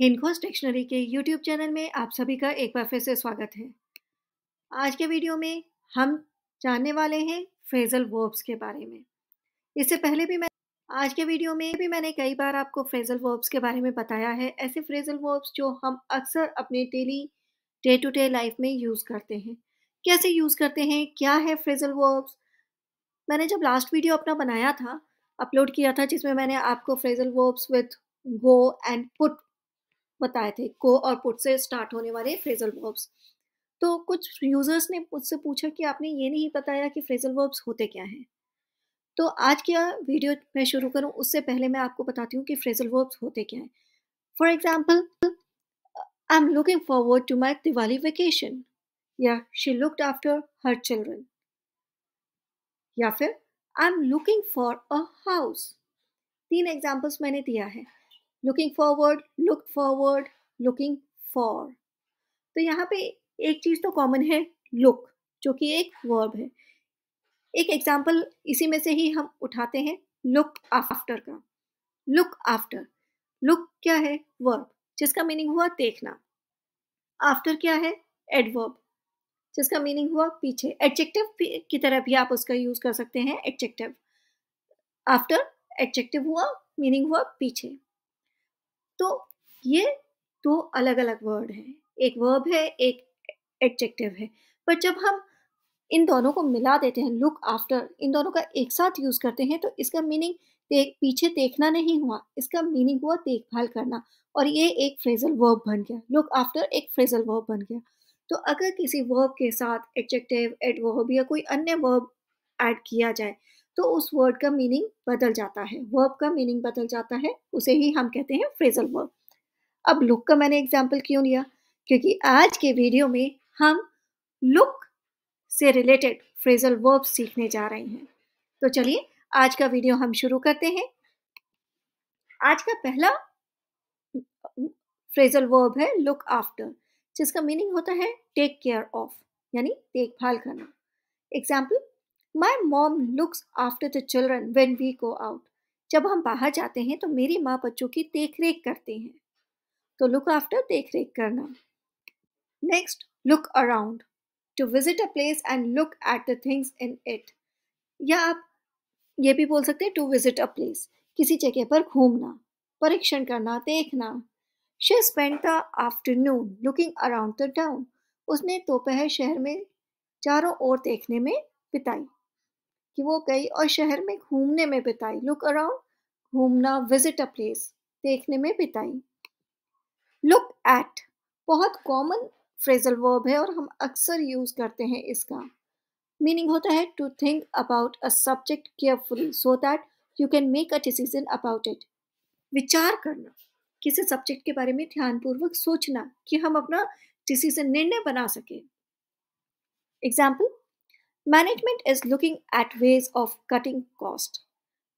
हिंदकोस dictionary के YouTube channel में आप सभी का एक बार फिर से स्वागत है आज के वीडियो में हम जानने वाले हैं फ्रेजल वर्ब्स के बारे में इससे पहले भी मैं आज के वीडियो में भी मैंने कई बार आपको फ्रेजल वर्ब्स के बारे में बताया है ऐसे फ्रेजल वर्ब्स जो हम अक्सर अपने daily day to day life में यूज़ करते हैं कैसे यूज़ करते हैं क्या है फ्रेजल वर्ब्स मैंने जब लास्ट वीडियो अपना बनाया था अपलोड किया था जिसमें मैंने आपको phrasal verbs with go and put बताए थे को और पुट से स्टार्ट होने वाले फ्रेजल वर्ब्स तो कुछ यूजर्स ने मुझसे पूछा कि आपने ये नहीं बताया कि फ्रेजल वर्ब्स होते क्या हैं तो आज क्या वीडियो मैं शुरू करूं उससे पहले मैं आपको बताती हूँ कि फ्रेजल वर्ब्स होते क्या हैं for example I am looking forward to my Diwali vacation या she looked after her children या फिर I am looking for a house तीन एग्जाम्पल्स मैंने दिया है looking forward look forward looking for तो यहाँ पे एक चीज़ तो कॉमन है लुक जो कि एक वर्ब है एक एग्जाम्पल इसी में से ही हम उठाते हैं लुक आफ्टर का लुक आफ्टर लुक क्या है वर्ब जिसका मीनिंग हुआ देखना आफ्टर क्या है एडवर्ब जिसका मीनिंग हुआ पीछे एडजेक्टिव की तरह भी आप उसका यूज़ कर सकते हैं एडजेक्टिव आफ्टर एडजेक्टिव हुआ मीनिंग हुआ पीछे तो ये दो अलग अलग वर्ड हैं एक वर्ब है एक एडजेक्टिव है पर जब हम इन दोनों को मिला देते हैं लुक आफ्टर इन दोनों का एक साथ यूज़ करते हैं तो इसका मीनिंग देख पीछे देखना नहीं हुआ इसका मीनिंग हुआ देखभाल करना और ये एक फ्रेजल वर्ब बन गया लुक आफ्टर एक फ्रेजल वर्ब बन गया तो अगर किसी वर्ब के साथ एडजेक्टिव एडवर्ब या कोई अन्य वर्ब ऐड किया जाए तो उस वर्ड का मीनिंग बदल जाता है वर्ब का मीनिंग बदल जाता है उसे ही हम कहते हैं फ्रेजल वर्ब अब लुक का मैंने एग्जाम्पल क्यों लिया क्योंकि आज के वीडियो में हम लुक से रिलेटेड फ्रेजल वर्ब सीखने जा रहे हैं तो चलिए आज का वीडियो हम शुरू करते हैं आज का पहला फ्रेजल वर्ब है लुक आफ्टर जिसका मीनिंग होता है टेक केयर ऑफ यानी देखभाल करना example my mom looks after the children when we go out जब हम बाहर जाते हैं तो मेरी माँ बच्चों की देख रेख करती हैं तो लुक आफ्टर देख रेख करना next look around to visit a place and look at the things in it या आप ये भी बोल सकते हैं टू विजिट अ प्लेस किसी जगह पर घूमना परीक्षण करना देखना she spend the afternoon looking around the town उसने दोपहर शहर में चारों ओर देखने में बिताई कि वो गई और शहर में घूमने में बिताई लुक अराउंड घूमना विजिट अ प्लेस देखने में बिताई लुक एट बहुत कॉमन फ्रेजल वर्ब है और हम अक्सर यूज करते हैं इसका मीनिंग होता है to think about a subject carefully so that you can make a decision about it विचार करना किसी सब्जेक्ट के बारे में ध्यानपूर्वक सोचना कि हम अपना डिसीजन निर्णय बना सकें example management is looking at ways of cutting cost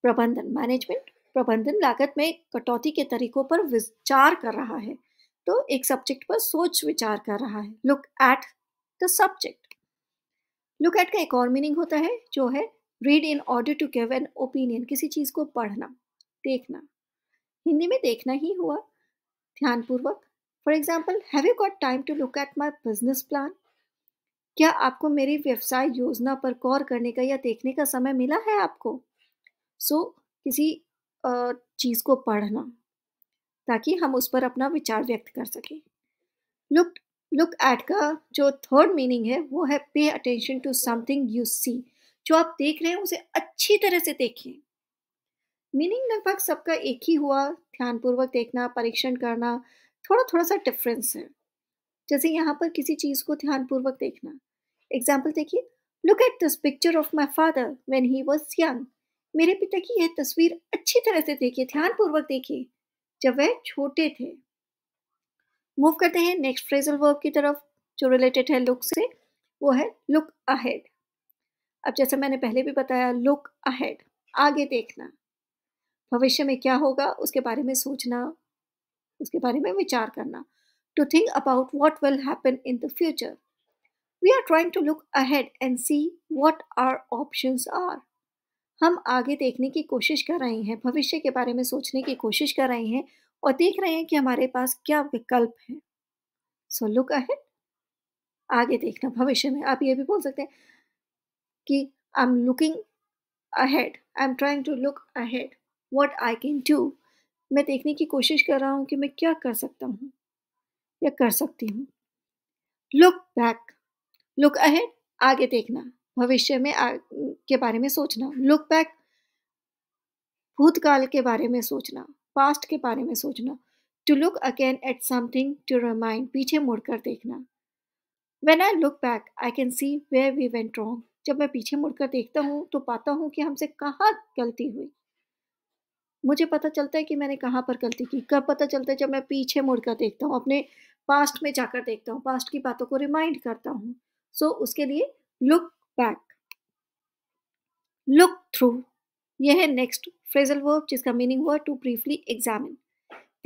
प्रबंधन मैनेजमेंट प्रबंधन लागत में कटौती के तरीकों पर विचार कर रहा है तो एक सब्जेक्ट पर सोच विचार कर रहा है look at the subject look at का एक और मीनिंग होता है जो है read in order to give an opinion किसी चीज़ को पढ़ना देखना हिंदी में देखना ही हुआ ध्यानपूर्वक for example have you got time to look at my business plan क्या आपको मेरी व्यवसाय योजना पर गौर करने का या देखने का समय मिला है आपको सो so, किसी चीज़ को पढ़ना ताकि हम उस पर अपना विचार व्यक्त कर सकें लुक लुक एट का जो थर्ड मीनिंग है वो है pay attention to something you see जो आप देख रहे हैं उसे अच्छी तरह से देखें मीनिंग लगभग सबका एक ही हुआ ध्यानपूर्वक देखना परीक्षण करना थोड़ा थोड़ा सा डिफरेंस है जैसे यहाँ पर किसी चीज़ को ध्यानपूर्वक देखना एग्जाम्पल देखिए look at this picture of my father when he was young मेरे पिता की यह तस्वीर अच्छी तरह से देखिए ध्यानपूर्वक देखिए जब वह छोटे थे मूव करते हैं नेक्स्ट फ्रेजल वर्ब की तरफ जो रिलेटेड है लुक से वो है लुक अहेड अब जैसे मैंने पहले भी बताया लुक अहेड आगे देखना भविष्य में क्या होगा उसके बारे में सोचना उसके बारे में विचार करना to think about what will happen in the future we are trying to look ahead and see what are options are हम आगे देखने की कोशिश कर रहे हैं भविष्य के बारे में सोचने की कोशिश कर रहे हैं और देख रहे हैं कि हमारे पास क्या विकल्प हैं सो लुक अहेड आगे देखना भविष्य में आप ये भी बोल सकते हैं कि I am looking ahead I am trying to look ahead what I can do मैं देखने की कोशिश कर रहा हूँ कि मैं क्या कर सकता हूँ या कर सकती हूँ लुक बैक लुक अहेड आगे देखना भविष्य में आ, के बारे में सोचना लुक बैक भूतकाल के बारे में सोचना पास्ट के बारे में सोचना to look again at something to remind पीछे मुड़कर देखना when I look back I can see where we went wrong जब मैं पीछे मुड़कर देखता हूँ तो पाता हूँ कि हमसे कहाँ गलती हुई मुझे पता चलता है कि मैंने कहाँ पर गलती की कब पता चलता है जब मैं पीछे मुड़कर देखता हूँ अपने पास्ट में जाकर देखता हूँ पास्ट की बातों को रिमाइंड करता हूँ सो so, उसके लिए लुक बैक लुक थ्रू यह है नेक्स्ट फ्रेजल वर्ब जिसका मीनिंग हुआ टू ब्रीफली एग्जामिन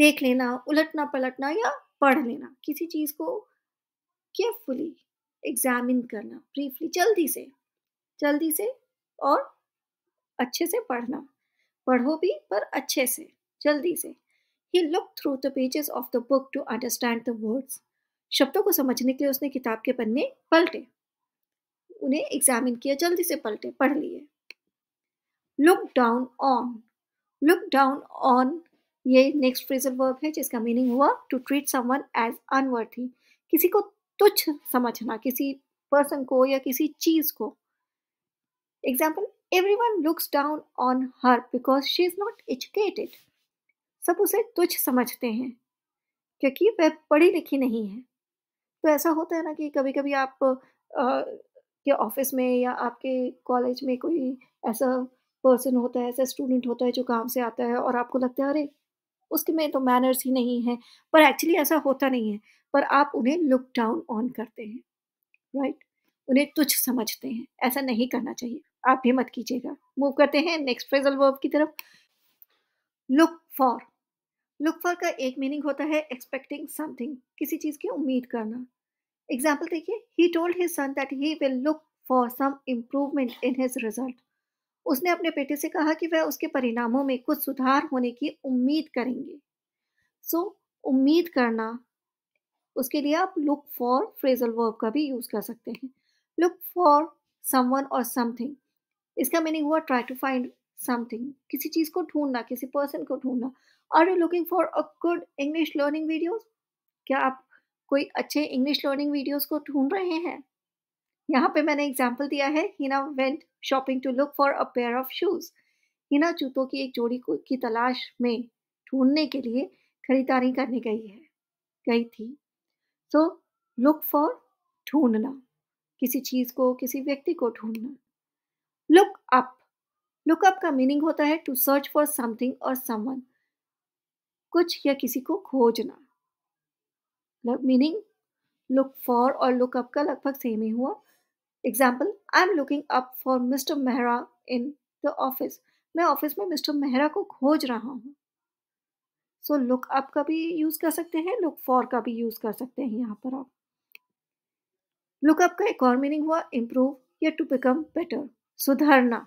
देख लेना उलटना पलटना या पढ़ लेना किसी चीज़ को केयरफुली एग्जामिन करना ब्रीफली जल्दी से जल्दी से और अच्छे से पढ़ना पढ़ो भी पर अच्छे से जल्दी से ही look through the pages of the book to understand the words शब्दों को समझने के लिए उसने किताब के पन्ने पलटे उन्हें एग्जामिन किया जल्दी से पलटे पढ़ लिए look down on look down on ये नेक्स्ट फ्रेजल वर्ब है जिसका मीनिंग हुआ to treat someone as unworthy किसी को तुच्छ समझना किसी पर्सन को या किसी चीज को example everyone looks down on her because she is not educated सब उसे तुच्छ समझते हैं क्योंकि वह पढ़ी लिखी नहीं है तो ऐसा होता है ना कि कभी कभी आप आ, के ऑफिस में या आपके कॉलेज में कोई ऐसा पर्सन होता है ऐसा स्टूडेंट होता है जो काम से आता है और आपको लगता है अरे उसके में तो मैनर्स ही नहीं है पर एक्चुअली ऐसा होता नहीं है पर आप उन्हें लुक डाउन ऑन करते हैं राइट right? उन्हें तुच्छ समझते हैं ऐसा नहीं करना चाहिए आप भी मत कीजिएगा मूव करते हैं नेक्स्ट फ्रेजल वर्ब की तरफ लुक फॉर लुक फॉर का एक मीनिंग होता है एक्सपेक्टिंग समथिंग किसी चीज़ की उम्मीद करना एग्जाम्पल देखिए he told his son that he will look for some improvement in his result उसने अपने बेटे से कहा कि वह उसके परिणामों में कुछ सुधार होने की उम्मीद करेंगे सो so, उम्मीद करना उसके लिए आप लुक फॉर फ्रेजल वर्ब का भी यूज़ कर सकते हैं लुक फॉर समवन और समथिंग इसका मीनिंग हुआ ट्राई टू फाइंड समथिंग किसी चीज़ को ढूंढना किसी पर्सन को ढूंढना are you looking for a good English learning video क्या आप कोई अच्छे इंग्लिश लर्निंग वीडियोस को ढूंढ रहे हैं यहाँ पे मैंने एग्जाम्पल दिया है Hina went shopping to look for a pair of shoes Hina जूतों की एक जोड़ी की तलाश में ढूंढने के लिए खरीदारी करने गई है गई थी सो लुक फॉर ढूंढना किसी चीज़ को किसी व्यक्ति को ढूंढना लुक अप लुकअप का मीनिंग होता है टू सर्च फॉर समथिंग और समवन कुछ या किसी को खोजना मीनिंग लुक फॉर और लुक अप का लगभग सेम ही हुआ example I am looking up for mister Mehra in the office मैं ऑफिस में मिस्टर मेहरा को खोज रहा हूँ सो लुक अप का भी यूज़ कर सकते हैं लुक फॉर का भी यूज़ कर सकते हैं यहाँ पर आप लुकअप का एक और मीनिंग हुआ इम्प्रूव या टू बिकम बेटर सुधारना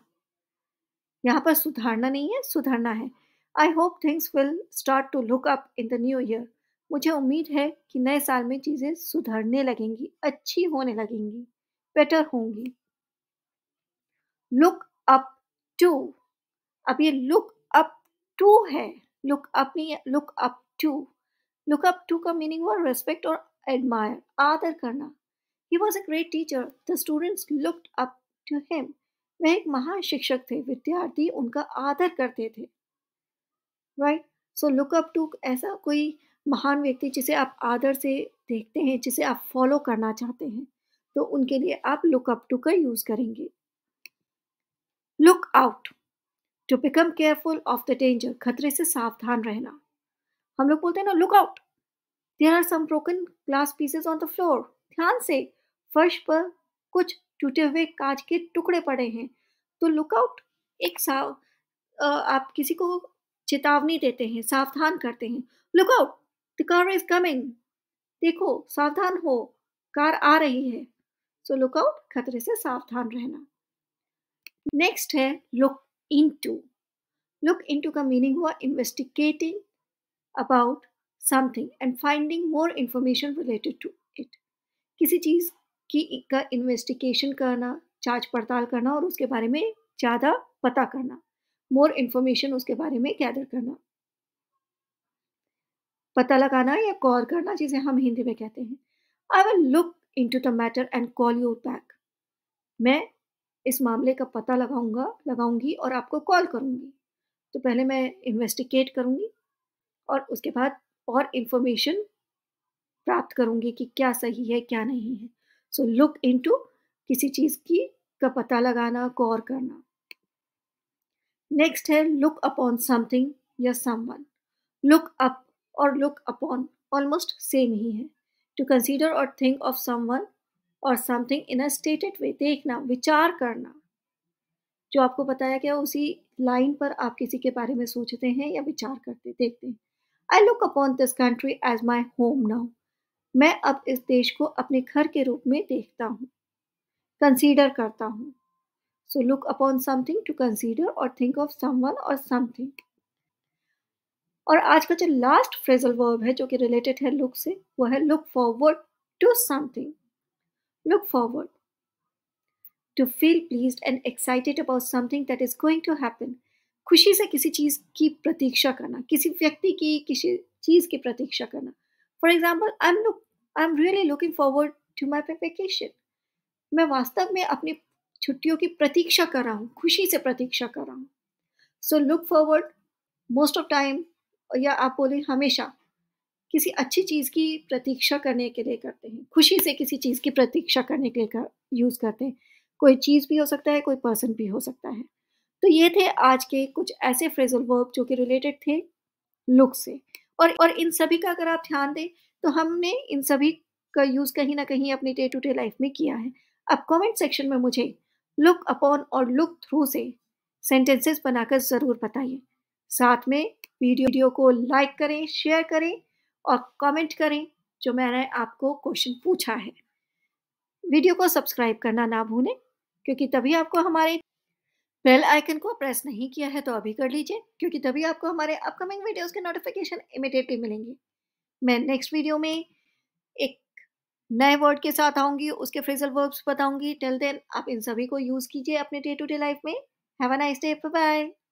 यहाँ पर सुधारना नहीं है सुधारना है I hope things will start to look up in the new year मुझे उम्मीद है कि नए साल में चीज़ें सुधरने लगेंगी अच्छी होने लगेंगी बेटर होंगी लुक अप टू अब ये लुक अप टू है लुक अप नहीं look up to look up to का मीनिंग हुआ रेस्पेक्ट और एडमायर आदर करना he was a great teacher the students look up to him वह एक महान शिक्षक थे विद्यार्थी उनका आदर करते थे right so look up to ऐसा कोई महान व्यक्ति जिसे आप आदर से देखते हैं जिसे आप फॉलो करना चाहते हैं तो उनके लिए आप लुक अप टू का यूज करेंगे look out to become careful of the danger खतरे से सावधान रहना हम लोग बोलते हैं ना look out there are some broken glass pieces on the floor ध्यान से फर्श पर कुछ टूटे हुए कांच के टुकड़े पड़े हैं तो लुकआउट एक साव आप किसी को चेतावनी देते हैं सावधान करते हैं look out the car is coming देखो सावधान हो कार आ रही है सो लुकआउट खतरे से सावधान रहना नेक्स्ट है look into look into का मीनिंग हुआ investigating about something and finding more information related to it किसी चीज़ की का इन्वेस्टिगेशन करना जांच पड़ताल करना और उसके बारे में ज़्यादा पता करना मोर इन्फॉर्मेशन उसके बारे में गैदर करना पता लगाना या गौर करना जिसे हम हिंदी में कहते हैं I will look into the matter and call you back मैं इस मामले का पता लगाऊंगा लगाऊंगी और आपको कॉल करूंगी तो पहले मैं इन्वेस्टिगेट करूंगी और उसके बाद और इन्फॉर्मेशन प्राप्त करूंगी कि क्या सही है क्या नहीं है सो लुक इन टू किसी चीज़ की का पता लगाना गौर करना नेक्स्ट है लुक अपॉन समथिंग या समवन लुक अप और लुक अपॉन ऑलमोस्ट सेम ही है टू कंसीडर और थिंक ऑफ समवन और something in a stated way देखना विचार करना जो आपको बताया गया उसी लाइन पर आप किसी के बारे में सोचते हैं या विचार करते देखते हैं I look upon this country as my home now मैं अब इस देश को अपने घर के रूप में देखता हूँ कंसीडर करता हूँ so look upon something to consider और थिंक ऑफ समवन और समथिंग और आज का जो लास्ट फ्रेजल वर्ब है जो कि रिलेटेड है लुक से वो है look forward to something look forward to feel please and excited about something that is going to happen खुशी से किसी चीज़ की प्रतीक्षा करना किसी व्यक्ति की किसी चीज़ की प्रतीक्षा करना for example I am look I am really looking forward to my vacation मैं वास्तव में अपनी छुट्टियों की प्रतीक्षा कर रहा हूँ खुशी से प्रतीक्षा कर रहा हूँ so look forward most of time या आप बोले हमेशा किसी अच्छी चीज़ की प्रतीक्षा करने के लिए करते हैं खुशी से किसी चीज़ की प्रतीक्षा करने के लिए कर, यूज़ करते हैं कोई चीज़ भी हो सकता है कोई पर्सन भी हो सकता है तो ये थे आज के कुछ ऐसे फ्रेजल वर्ब जो कि रिलेटेड थे लुक से और और इन सभी का अगर आप ध्यान दें तो हमने इन सभी का यूज़ कहीं ना कहीं अपनी डे टू डे लाइफ में किया है अब कमेंट सेक्शन में मुझे लुक अपॉन और लुक थ्रू से सेंटेंसेस बनाकर ज़रूर बताइए साथ में वीडियो को लाइक करें शेयर करें और कमेंट करें जो मैंने आपको क्वेश्चन पूछा है वीडियो को सब्सक्राइब करना ना भूलें क्योंकि तभी आपको हमारे बेल आइकन को प्रेस नहीं किया है तो अभी कर लीजिए क्योंकि तभी आपको हमारे अपकमिंग वीडियोस के नोटिफिकेशन इमिडिएटली मिलेंगे मैं नेक्स्ट वीडियो में एक नए वर्ड के साथ आऊँगी उसके फ्रिजल वर्ब्स बताऊँगी टेल देन आप इन सभी को यूज़ कीजिए अपने डे टू डे लाइफ में have a nice day bye